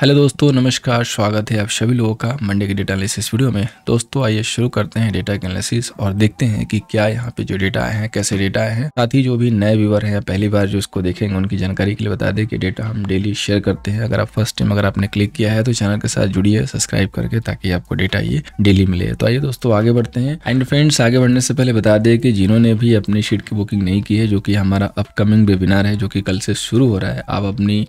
hello दोस्तों नमस्कार स्वागत है आप सभी लोगों का मंडे के डेटा एनालिसिस वीडियो में दोस्तों आइए शुरू करते हैं डेटा एनालिसिस और देखते हैं कि क्या यहाँ पे जो डेटा आए हैं कैसे डेटा आए हैं साथ ही जो भी नए व्यूवर हैं पहली बार जो इसको देखेंगे उनकी जानकारी के लिए बता दें कि डेटा हम डेली शेयर करते हैं अगर आप फर्स्ट टाइम अगर आपने क्लिक किया है तो चैनल के साथ जुड़िए सब्सक्राइब करके ताकि आपको डेटा ये डेली मिले तो आइए दोस्तों आगे बढ़ते हैं एंड फ्रेंड्स आगे बढ़ने से पहले बता दें कि जिन्होंने भी अपनी सीट की बुकिंग नहीं की है जो कि हमारा अपकमिंग वेबिनार है जो कि कल से शुरू हो रहा है आप अपनी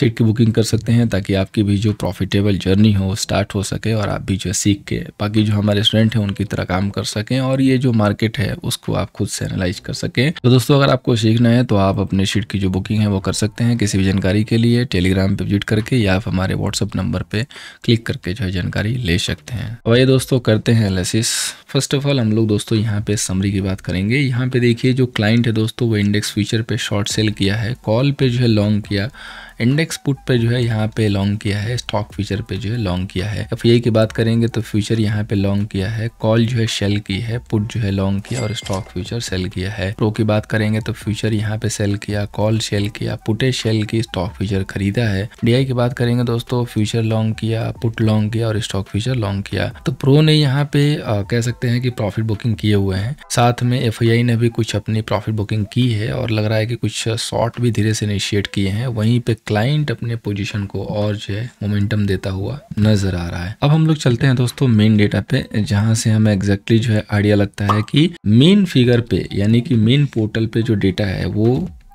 सीट की बुकिंग कर सकते हैं ताकि आपकी भी जो प्रॉफिटेबल जर्नी हो स्टार्ट हो सके और आप भी जो है सीख के बाकी जो हमारे स्टूडेंट हैं उनकी तरह काम कर सकें और ये जो मार्केट है उसको आप खुद से एनालाइज कर सकें तो दोस्तों अगर आपको सीखना है तो आप अपने सीट की जो बुकिंग है वो कर सकते हैं किसी भी जानकारी के लिए टेलीग्राम पर विजिट करके या आप हमारे व्हाट्सअप नंबर पर क्लिक करके जो है जानकारी ले सकते हैं और ये दोस्तों करते हैं एनालिसिस फर्स्ट ऑफ ऑल हम लोग दोस्तों यहाँ पे समरी की बात करेंगे यहाँ पे देखिए जो क्लाइंट है दोस्तों वो इंडेक्स फ्यूचर पे शॉर्ट सेल किया है कॉल पे जो है लॉन्ग किया इंडेक्स पुट पे जो है यहाँ पे लॉन्ग किया है स्टॉक फ्यूचर पे जो है लॉन्ग किया है एफ आई की बात करेंगे तो फ्यूचर यहाँ पे लॉन्ग किया है कॉल जो है सेल की है पुट जो है लॉन्ग किया और स्टॉक फ्यूचर सेल किया है प्रो की बात करेंगे तो फ्यूचर यहाँ पे सेल किया कॉल सेल किया पुटे सेल की स्टॉक फ्यूचर खरीदा है डी की बात करेंगे दोस्तों फ्यूचर लॉन्ग किया पुट लॉन्ग किया और स्टॉक फ्यूचर लॉन्ग किया तो प्रो ने यहाँ पे आ, कह सकते हैं कि प्रॉफिट बुकिंग किए हुए हैं साथ में एफ ने भी कुछ अपनी प्रॉफिट बुकिंग की है और लग रहा है कि कुछ शॉर्ट भी धीरे से इनिशिएट किए हैं वहीं पे क्लाइंट अपने पोजीशन को और जो है मोमेंटम देता हुआ नजर आ रहा है अब हम लोग चलते हैं दोस्तों मेन डेटा पे जहां से हमें एग्जैक्टली exactly जो है आइडिया लगता है कि मेन फिगर पे यानी कि मेन पोर्टल पे जो डेटा है वो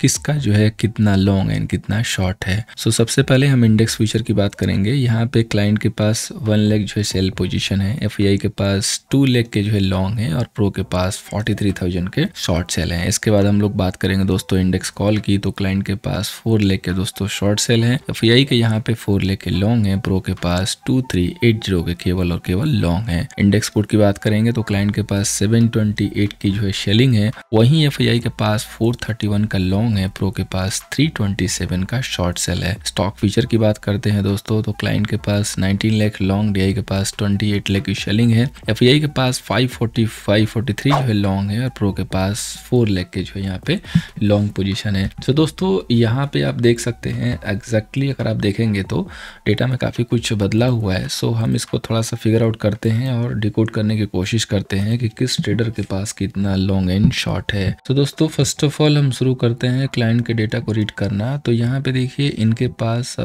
किसका जो है कितना लॉन्ग एंड कितना शॉर्ट है सो so, सबसे पहले हम इंडेक्स फ्यूचर की बात करेंगे यहाँ पे क्लाइंट के पास वन लेग जो है सेल पोजीशन है एफ e के पास टू लेग के जो है लॉन्ग है और प्रो के पास फोर्टी थ्री थाउजेंड के शॉर्ट सेल है इसके बाद हम लोग बात करेंगे दोस्तों इंडेक्स कॉल की तो क्लाइंट के पास फोर लेग के दोस्तों शॉर्ट सेल है एफ के यहाँ पे फोर लेग के लॉन्ग है प्रो के पास टू थ्री एट जीरो के केवल और केवल लॉन्ग है इंडेक्स पुट की बात करेंगे तो क्लाइंट के पास सेवन ट्वेंटी एट की जो है शेलिंग है वही एफ e के पास फोर थर्टी वन का लॉन्ग लॉन्ग है प्रो के पास 327 का शॉर्ट सेल है स्टॉक फीचर की बात करते हैं दोस्तों तो क्लाइंट के पास 19 लाख लॉन्ग डी के पास 28 लेख की शेलिंग है एफ के पास 545 43 जो है लॉन्ग है और प्रो के पास 4 लेख के जो है यहाँ पे लॉन्ग पोजिशन है तो दोस्तों यहाँ पे आप देख सकते हैं एग्जैक्टली अगर आप देखेंगे तो डेटा में काफ़ी कुछ बदला हुआ है सो हम इसको थोड़ा सा फिगर आउट करते हैं और डिकोड करने की कोशिश करते हैं कि किस ट्रेडर के पास कितना लॉन्ग एंड शॉर्ट है तो दोस्तों फर्स्ट ऑफ ऑल हम शुरू करते हैं हैं क्लाइंट के डेटा को रीड करना तो यहाँ पे देखिए इनके पास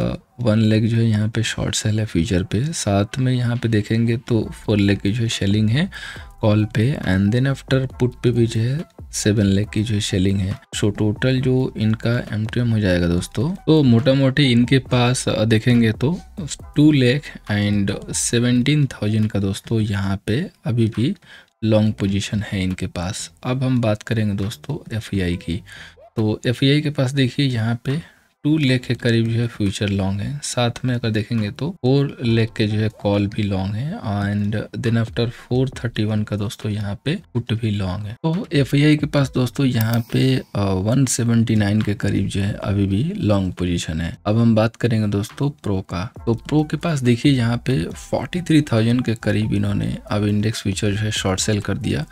वन लेग जो है यहाँ पे शॉर्ट सेल है फ्यूचर पे साथ में यहाँ पे देखेंगे तो फोर लेग की जो है शेलिंग है कॉल पे एंड देन आफ्टर पुट पे भी जो है सेवन लेग की जो है शेलिंग है सो so, टोटल जो इनका एम हो जाएगा दोस्तों तो मोटा मोटी इनके पास देखेंगे तो टू लेख एंड सेवनटीन थाउजेंड का दोस्तों यहाँ पे अभी भी लॉन्ग पोजीशन है इनके पास अब हम बात करेंगे दोस्तों एफ की तो एफ के पास देखिए यहाँ पे टू लेख के करीब जो है फ्यूचर लॉन्ग है साथ में अगर देखेंगे तो फोर लेख के जो है कॉल भी लॉन्ग है and then after four thirty one का दोस्तों यहाँ पे पुट भी लॉन्ग है तो एफ के पास दोस्तों यहाँ पे वन सेवेंटी नाइन के करीब जो है अभी भी लॉन्ग पोजिशन है अब हम बात करेंगे दोस्तों प्रो का तो प्रो के पास देखिए यहाँ पे फोर्टी थ्री थाउजेंड के करीब इन्होंने अब इंडेक्स फ्यूचर जो है शॉर्ट सेल कर दिया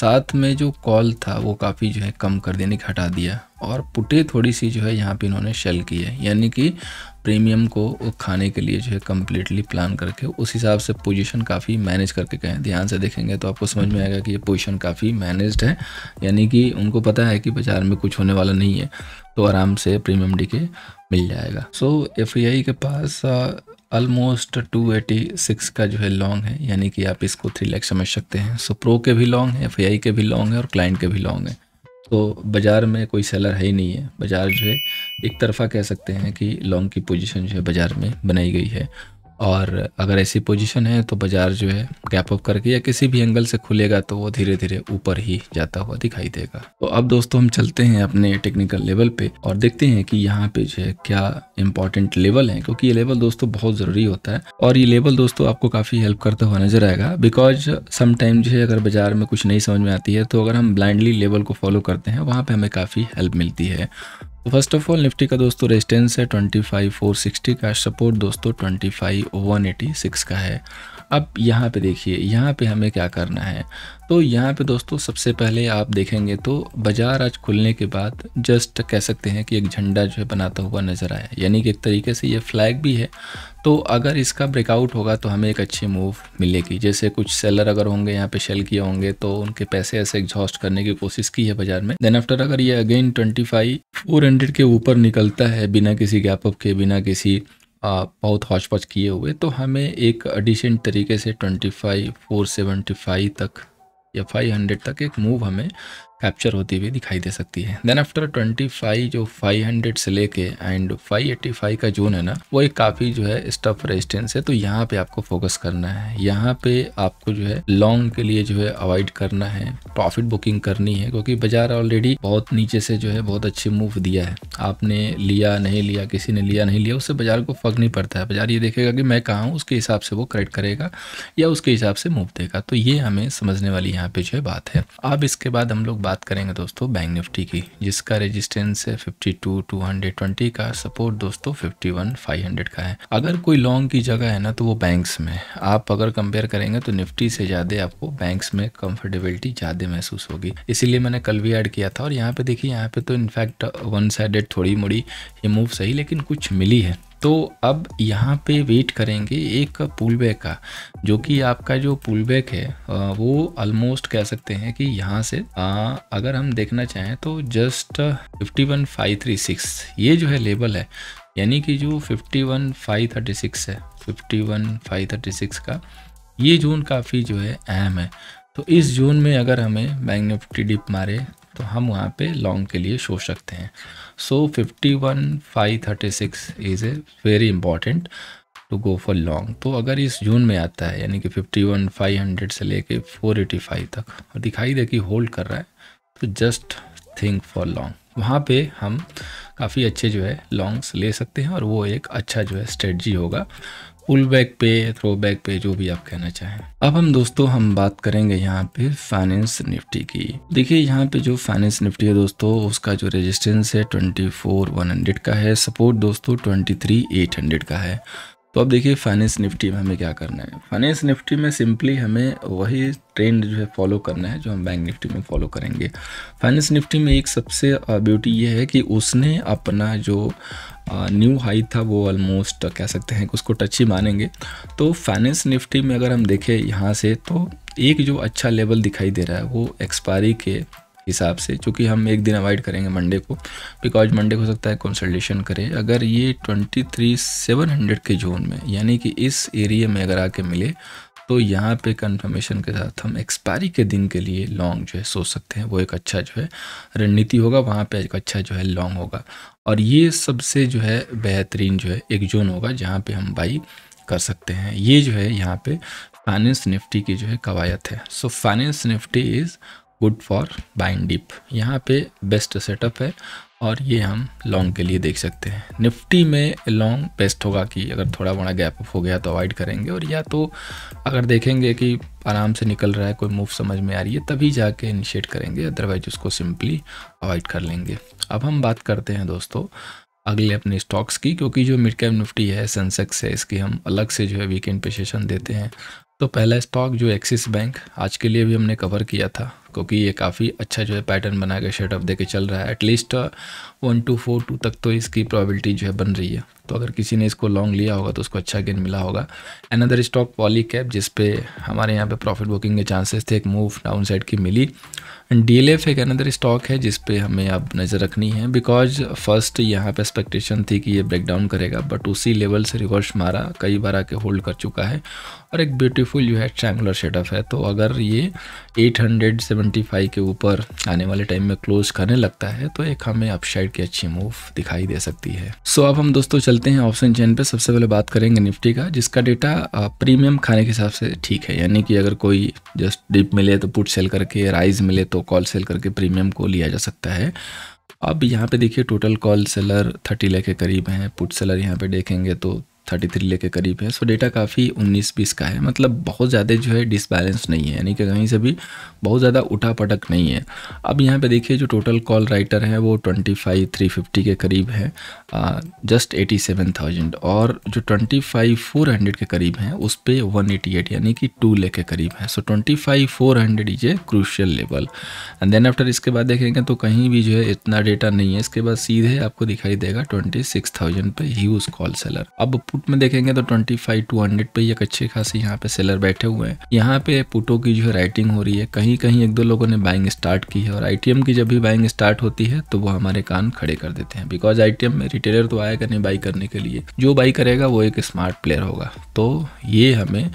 साथ में जो कॉल था वो काफ़ी जो है कम कर देने हटा दिया और पुटे थोड़ी सी जो है यहाँ पे इन्होंने शेल की है यानी कि प्रीमियम को खाने के लिए जो है कम्प्लीटली प्लान करके उस हिसाब से पोजीशन काफ़ी मैनेज करके गए ध्यान से देखेंगे तो आपको समझ में आएगा कि ये पोजीशन काफ़ी मैनेज्ड है यानी कि उनको पता है कि बाज़ार में कुछ होने वाला नहीं है तो आराम से प्रीमियम डी मिल जाएगा सो so, एफ के पास ऑलमोस्ट uh, टू का जो है लॉन्ग है यानी कि आप इसको थ्री लैख समझ सकते हैं सो so, प्रो के भी लॉन्ग है एफ के भी लॉन्ग है और क्लाइंट के भी लॉन्ग है तो बाज़ार में कोई सेलर है ही नहीं है बाज़ार जो है एक तरफा कह सकते हैं कि लॉन्ग की पोजीशन जो है बाज़ार में बनाई गई है और अगर ऐसी पोजीशन है तो बाजार जो है गैप अप करके या किसी भी एंगल से खुलेगा तो वो धीरे धीरे ऊपर ही जाता हुआ दिखाई देगा तो अब दोस्तों हम चलते हैं अपने टेक्निकल लेवल पे और देखते हैं कि यहाँ पे जो है क्या इंपॉर्टेंट लेवल है क्योंकि ये लेवल दोस्तों बहुत जरूरी होता है और ये लेवल दोस्तों आपको काफी हेल्प करता हुआ नजर आएगा बिकॉज समटाइम जो है अगर बाजार में कुछ नहीं समझ में आती है तो अगर हम ब्लाइंडली लेवल को फॉलो करते हैं वहाँ पर हमें काफ़ी हेल्प मिलती है तो फर्स्ट ऑफ ऑल निफ्टी का दोस्तों रेजिस्टेंस है ट्वेंटी फाइव फोर सिक्सटी का सपोर्ट दोस्तों twenty five one eighty six का है अब यहाँ पे देखिए यहाँ पे हमें क्या करना है तो यहाँ पे दोस्तों सबसे पहले आप देखेंगे तो बाज़ार आज खुलने के बाद जस्ट कह सकते हैं कि एक झंडा जो है बनाता हुआ नज़र आया यानी कि एक तरीके से ये फ्लैग भी है तो अगर इसका ब्रेकआउट होगा तो हमें एक अच्छी मूव मिलेगी जैसे कुछ सेलर अगर होंगे यहाँ पे सेल किए होंगे तो उनके पैसे ऐसे एग्जॉस्ट करने की कोशिश की है बाजार में देन आफ्टर अगर ये again twenty five four hundred के ऊपर निकलता है बिना किसी गैप अप के बिना किसी बहुत हौच पौच किए हुए तो हमें एक एडिशन तरीके से twenty five four seventy five तक या फाइव हंड्रेड तक एक मूव हमें कैप्चर होती हुई दिखाई दे सकती है देन आफ्टर 25 जो 500 से लेके एंड 585 का जोन है ना वो एक काफ़ी जो है स्टफ रेजिस्टेंस है तो यहाँ पे आपको फोकस करना है यहाँ पे आपको जो है लॉन्ग के लिए जो है अवॉइड करना है प्रॉफिट बुकिंग करनी है क्योंकि बाजार ऑलरेडी बहुत नीचे से जो है बहुत अच्छे मूव दिया है आपने लिया नहीं लिया किसी ने लिया नहीं लिया उससे बाजार को फर्क नहीं पड़ता है बाजार ये देखेगा कि मैं कहाँ हूँ उसके हिसाब से वो करेक्ट करेगा या उसके हिसाब से मूव देगा तो ये हमें समझने वाली यहाँ पे जो है बात है अब इसके बाद हम लोग बात बात करेंगे दोस्तों बैंक निफ्टी की जिसका रेजिस्टेंस है 52 220 का सपोर्ट दोस्तों 51 500 का है अगर कोई लॉन्ग की जगह है ना तो वो बैंक्स में आप अगर कंपेयर करेंगे तो निफ्टी से ज़्यादा आपको बैंक्स में कंफर्टेबिलिटी ज़्यादा महसूस होगी इसीलिए मैंने कल भी ऐड किया था और यहाँ पे देखिए यहाँ पे तो इनफैक्ट वन साइडेड थोड़ी मोड़ी ये मूव सही लेकिन कुछ मिली है तो अब यहाँ पे वेट करेंगे एक पुल बैक का जो कि आपका जो पुल बैक है वो ऑलमोस्ट कह सकते हैं कि यहाँ से आ, अगर हम देखना चाहें तो just fifty one five three six ये जो है लेबल है यानी कि जो fifty one five thirty six है fifty one five thirty six का ये जोन काफ़ी जो है अहम है तो इस जोन में अगर हमें बैंक निफ्टी डिप मारे तो हम वहाँ पे लॉन्ग के लिए शो सकते हैं so fifty one five thirty six is a very important to go for long तो अगर इस जून में आता है यानी कि फिफ्टी वन फाइव हंड्रेड से लेके फोर एटी फाइव तक और दिखाई दे कि होल्ड कर रहा है तो जस्ट थिंक फॉर लॉन्ग वहाँ पे हम काफ़ी अच्छे जो है लॉन्ग्स ले सकते हैं और वो एक अच्छा जो है स्ट्रेटजी होगा पुल बैक पे थ्रो बैक पे जो भी आप कहना चाहें अब हम दोस्तों हम बात करेंगे यहाँ पे फाइनेंस निफ्टी की देखिए यहाँ पे जो फाइनेंस निफ्टी है दोस्तों उसका जो रेजिस्टेंस है ट्वेंटी फोर वन हंड्रेड का है सपोर्ट दोस्तों ट्वेंटी थ्री एट हंड्रेड का है तो अब देखिए फाइनेंस निफ्टी में हमें क्या करना है फाइनेंस निफ्टी में सिंपली हमें वही ट्रेंड जो है फॉलो करना है जो हम बैंक निफ्टी में फॉलो करेंगे फाइनेंस निफ्टी में एक सबसे ब्यूटी ये है कि उसने अपना जो न्यू हाई था वो ऑलमोस्ट कह सकते हैं कि उसको टच ही मानेंगे तो फाइनेंस निफ्टी में अगर हम देखें यहाँ से तो एक जो अच्छा लेवल दिखाई दे रहा है वो एक्सपायरी के हिसाब से चूँकि हम एक दिन अवॉइड करेंगे मंडे को बिकॉज मंडे हो सकता है कंसल्टेशन करें अगर ये ट्वेंटी थ्री सेवन हंड्रेड के जोन में यानी कि इस एरिया में अगर आके मिले तो यहाँ पे कंफर्मेशन के साथ हम एक्सपायरी के दिन के लिए लॉन्ग जो है सोच सकते हैं वो एक अच्छा जो है रणनीति होगा वहाँ पे एक अच्छा जो है लॉन्ग होगा और ये सबसे जो है बेहतरीन जो है एक जोन होगा जहाँ पे हम बाई कर सकते हैं ये जो है यहाँ पे फाइनेंस निफ्टी की जो है कवायत है so finance Nifty is good for buying dip यहाँ पे बेस्ट सेटअप है और ये हम लॉन्ग के लिए देख सकते हैं निफ्टी में लॉन्ग बेस्ट होगा कि अगर थोड़ा बड़ा गैप अप हो गया तो अवॉइड करेंगे और या तो अगर देखेंगे कि आराम से निकल रहा है कोई मूव समझ में आ रही है तभी जाके इनिशिएट करेंगे अदरवाइज उसको सिंपली अवॉइड कर लेंगे अब हम बात करते हैं दोस्तों अगले अपने स्टॉक्स की क्योंकि जो मिड कैप निफ्टी है सेंसेक्स है इसकी हम अलग से जो है वीकेंड पे सेशन देते हैं तो पहला स्टॉक जो एक्सिस बैंक आज के लिए भी हमने कवर किया था क्योंकि ये काफ़ी अच्छा जो है पैटर्न बना के शेड अप के चल रहा है at least one two four two तक तो इसकी प्रॉबिलिटी जो है बन रही है तो अगर किसी ने इसको लॉन्ग लिया होगा तो उसको अच्छा गेन मिला होगा अनदर स्टॉक पॉली कैप जिसपे हमारे यहाँ पे प्रॉफिट बुकिंग के चांसेस थे एक मूव डाउन साइड की मिली एंड डी एल एफ एक अनदर स्टॉक है जिसपे हमें अब नज़र रखनी है बिकॉज फर्स्ट यहाँ पे एक्सपेक्टेशन थी कि ये ब्रेक डाउन करेगा बट उसी लेवल से रिवर्स मारा कई बार आके होल्ड कर चुका है और एक ब्यूटीफुल जो है ट्रैंगुलर सेटअप है तो अगर ये 875 के ऊपर आने वाले टाइम में क्लोज करने लगता है तो एक हमें अपसाइड की अच्छी मूव दिखाई दे सकती है सो so, अब हम दोस्तों चलते हैं ऑप्शन चेन पे सबसे पहले बात करेंगे निफ्टी का जिसका डेटा प्रीमियम खाने के हिसाब से ठीक है यानी कि अगर कोई जस्ट डिप मिले तो पुट सेल करके राइज मिले तो कॉल सेल करके प्रीमियम को लिया जा सकता है अब यहाँ पे देखिए total call seller thirty lakh के करीब हैं पुट सेलर यहाँ पे देखेंगे तो थर्टी थ्री लेके करीब है सो डेटा काफ़ी उन्नीस बीस का है मतलब बहुत ज़्यादा जो है डिसबैलेंस नहीं है यानी कि कहीं से भी बहुत ज़्यादा उठा पटक नहीं है अब यहाँ पे देखिए जो टोटल कॉल राइटर है वो ट्वेंटी फाइव थ्री फिफ्टी के करीब है जस्ट एटी सेवन थाउजेंड और जो ट्वेंटी फाइव फोर हंड्रेड के करीब हैं उस पर वन एटी एट यानी कि टू ले के करीब है so twenty five four hundred is a crucial level and then after इसके बाद देखेंगे तो कहीं भी जो है इतना डेटा नहीं है इसके बाद सीधे आपको दिखाई देगा ट्वेंटी सिक्स थाउजेंड पे उस कॉल सेलर अब पुट में देखेंगे तो ट्वेंटी फाइव टू हंड्रेड पे एक अच्छे खासे यहाँ पे सेलर बैठे हुए हैं यहाँ पे पुटों की जो है राइटिंग हो रही है कहीं कहीं एक दो लोगों ने बाइंग स्टार्ट की है और आईटीएम की जब भी बाइंग स्टार्ट होती है तो वो हमारे कान खड़े कर देते हैं बिकॉज आईटीएम में रिटेलर तो आएगा नहीं बाई करने के लिए जो बाई करेगा वो एक स्मार्ट प्लेयर होगा तो ये हमें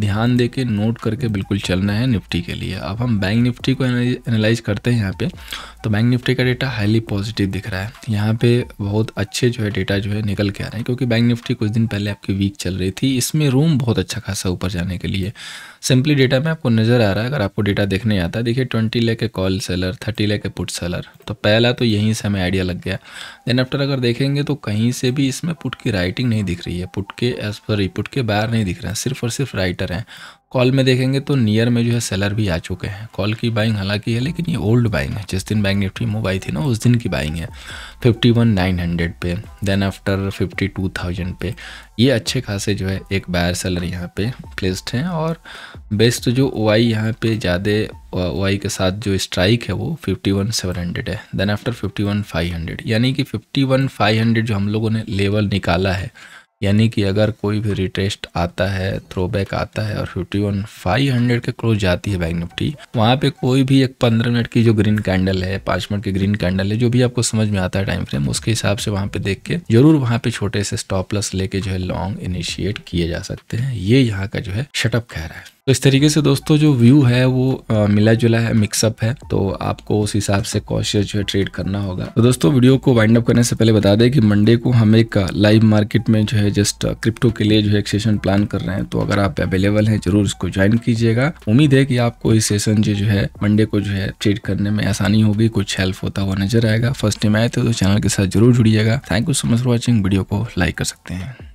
ध्यान दे के नोट करके बिल्कुल चलना है निफ्टी के लिए अब हम बैंक निफ्टी को एनालाइज करते हैं यहाँ पे तो बैंक निफ्टी का डेटा हाईली पॉजिटिव दिख रहा है यहाँ पे बहुत अच्छे जो है डेटा जो है निकल के आ रहे हैं क्योंकि बैंक निफ्टी कुछ दिन पहले आपकी वीक चल रही थी इसमें रूम बहुत अच्छा खासा ऊपर जाने के लिए सिंपली डेटा में आपको नज़र आ रहा है अगर आपको डेटा देखने आता है देखिए ट्वेंटी लेके कॉल सेलर थर्टी लेके पुट सेलर तो पहला तो यहीं से हमें आइडिया लग गया देन आफ्टर अगर देखेंगे तो कहीं से भी इसमें पुट की राइटिंग नहीं दिख रही है पुट के एज पर पुट के बाहर नहीं दिख रहे हैं सिर्फ और सिर्फ राइटर हैं कॉल में देखेंगे तो नियर में जो है सेलर भी आ चुके हैं कॉल की बाइंग हालांकि है लेकिन ये ओल्ड बाइंग है जिस दिन बैंक निफ्टी मूव आई थी ना उस दिन की बाइंग है फिफ्टी वन नाइन हंड्रेड पे then after fifty two thousand पे ये अच्छे खासे जो है एक बायर सेलर यहाँ पे प्लेस्ड हैं और बेस्ट जो ओ आई यहाँ पे ज़्यादा ओ आई के साथ जो स्ट्राइक है वो फिफ्टी वन सेवन हंड्रेड है then after fifty one five hundred यानी कि फिफ्टी वन फाइव हंड्रेड जो हम लोगों ने लेवल निकाला है यानी कि अगर कोई भी रिटेस्ट आता है थ्रोबैक आता है और फिफ्टी वन फाइव हंड्रेड के क्लोज जाती है बैंक निफ्टी वहाँ पे कोई भी एक पंद्रह मिनट की जो ग्रीन कैंडल है पांच मिनट की ग्रीन कैंडल है जो भी आपको समझ में आता है टाइम फ्रेम उसके हिसाब से वहाँ पे देख के जरूर वहाँ पे छोटे से स्टॉप लेके जो है लॉन्ग इनिशिएट किए जा सकते हैं ये यहाँ का जो है शटअप कह रहा है तो इस तरीके से दोस्तों जो व्यू है वो मिला जुला है मिक्सअप है तो आपको उस हिसाब से कॉशियस जो है ट्रेड करना होगा तो दोस्तों वीडियो को वाइंड अप करने से पहले बता दें कि मंडे को हम एक लाइव मार्केट में जो है जस्ट क्रिप्टो के लिए जो है एक सेशन प्लान कर रहे हैं तो अगर आप अवेलेबल हैं जरूर इसको ज्वाइन कीजिएगा उम्मीद है कि आपको इस सेशन जो है मंडे को जो है ट्रेड करने में आसानी होगी कुछ हेल्प होता हुआ नजर आएगा फर्स्ट टाइम आए थे तो चैनल के साथ जरूर जुड़िएगा thank you so much for watching video को लाइक कर सकते हैं